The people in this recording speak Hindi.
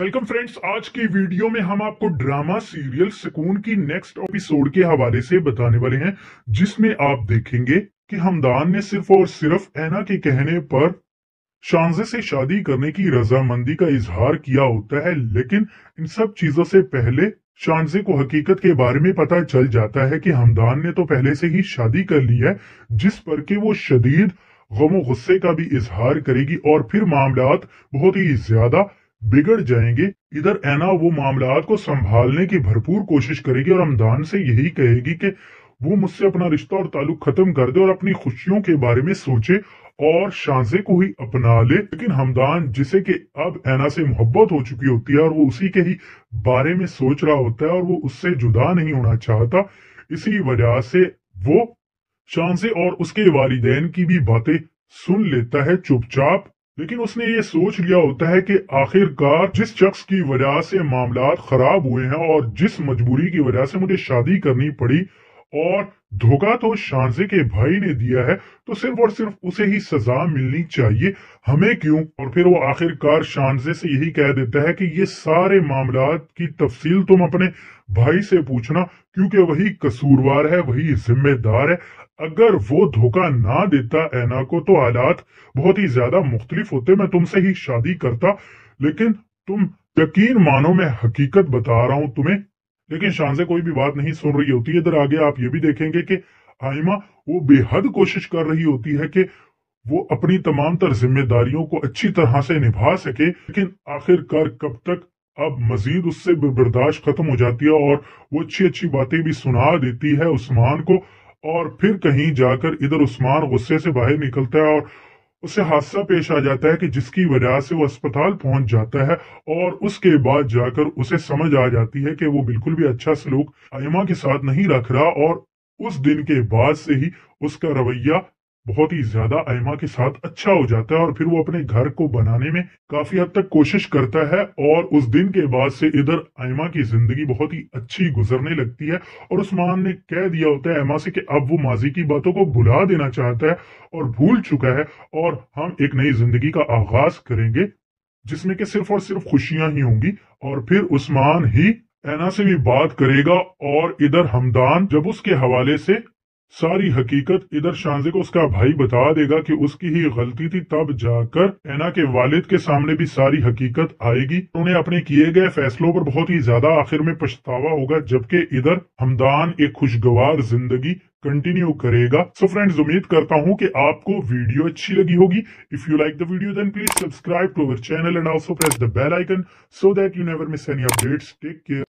वेलकम फ्रेंड्स आज की वीडियो में हम आपको ड्रामा सीरियल सुकून की नेक्स्ट एपिसोड के हवाले से बताने वाले हैं जिसमें आप देखेंगे कि हमदान ने सिर्फ और सिर्फ ऐना के कहने पर शानजे से शादी करने की रजामंदी का इजहार किया होता है लेकिन इन सब चीजों से पहले शांजे को हकीकत के बारे में पता चल जाता है कि हमदान ने तो पहले से ही शादी कर ली है जिस पर के वो शदीद गमो गुस्से का भी इजहार करेगी और फिर मामला बहुत ही ज्यादा बिगड़ जाएंगे इधर ऐना वो मामला को संभालने की भरपूर कोशिश करेगी और रमदान से यही कहेगी कि वो मुझसे अपना रिश्ता और ताल्लुक खत्म कर दे और अपनी खुशियों के बारे में सोचे और शांसे को ही अपना ले लेकिन हमदान जिसे कि अब ऐना से मोहब्बत हो चुकी होती है और वो उसी के ही बारे में सोच रहा होता है और वो उससे जुदा नहीं होना चाहता इसी वजह से वो शान और उसके वालिदेन की भी बातें सुन लेता है चुपचाप लेकिन उसने ये सोच लिया होता है कि आखिरकार जिस शख्स की वजह से मामला खराब हुए हैं और जिस मजबूरी की वजह से मुझे शादी करनी पड़ी और धोखा तो शांजे के भाई ने दिया है तो सिर्फ और सिर्फ उसे ही सजा मिलनी चाहिए हमें क्यों और फिर वो आखिरकार शांजे से यही कह देता है कि ये सारे मामला की तफसील तुम अपने भाई से पूछना क्योंकि वही कसूरवार है वही जिम्मेदार है अगर वो धोखा ना देता ऐना को तो हालात बहुत ही ज्यादा मुख्तलिफ होते मैं तुमसे ही शादी करता लेकिन तुम यकीन मानो मैं हकीकत बता रहा हूं तुम्हें लेकिन शान से कोई भी बात नहीं सुन रही होती इधर आगे आप ये भी देखेंगे कि आयमा वो बेहद कोशिश कर रही होती है कि वो अपनी तमाम तर जिम्मेदारियों को अच्छी तरह से निभा सके लेकिन आखिरकार कब तक अब मजीद उससे बर्दाश्त खत्म हो जाती है और वो अच्छी अच्छी बातें भी सुना देती है उस्मान को और फिर कहीं जाकर इधर उस्मान गुस्से से बाहर निकलता है और उसे हादसा पेश आ जाता है कि जिसकी वजह से वो अस्पताल पहुंच जाता है और उसके बाद जाकर उसे समझ आ जाती है कि वो बिल्कुल भी अच्छा सलूक आयमा के साथ नहीं रख रहा और उस दिन के बाद से ही उसका रवैया बहुत ही ज्यादा आयमा के साथ अच्छा हो जाता है और फिर वो अपने घर को बनाने में काफी हद तक कोशिश करता है और उस दिन के बाद से इधर आयमा की जिंदगी बहुत ही अच्छी गुजरने लगती है और उस्मान ने कह दिया होता है आयमा से कि अब वो माजी की बातों को भुला देना चाहता है और भूल चुका है और हम एक नई जिंदगी का आगाज करेंगे जिसमें कि सिर्फ और सिर्फ खुशियां ही होंगी और फिर उस्मान ही ऐना से भी बात करेगा और इधर हमदान जब उसके हवाले से सारी हकीकत इधर शांजे को उसका भाई बता देगा कि उसकी ही गलती थी तब जाकर एना के वालिद के सामने भी सारी हकीकत आएगी उन्हें अपने किए गए फैसलों पर बहुत ही ज्यादा आखिर में पछतावा होगा जबकि इधर हमदान एक खुशगवार जिंदगी कंटिन्यू करेगा सो फ्रेंड्स उम्मीद करता हूँ कि आपको वीडियो अच्छी लगी होगी if you like the video then please subscribe to our channel and also press the bell icon so that you never miss any updates take care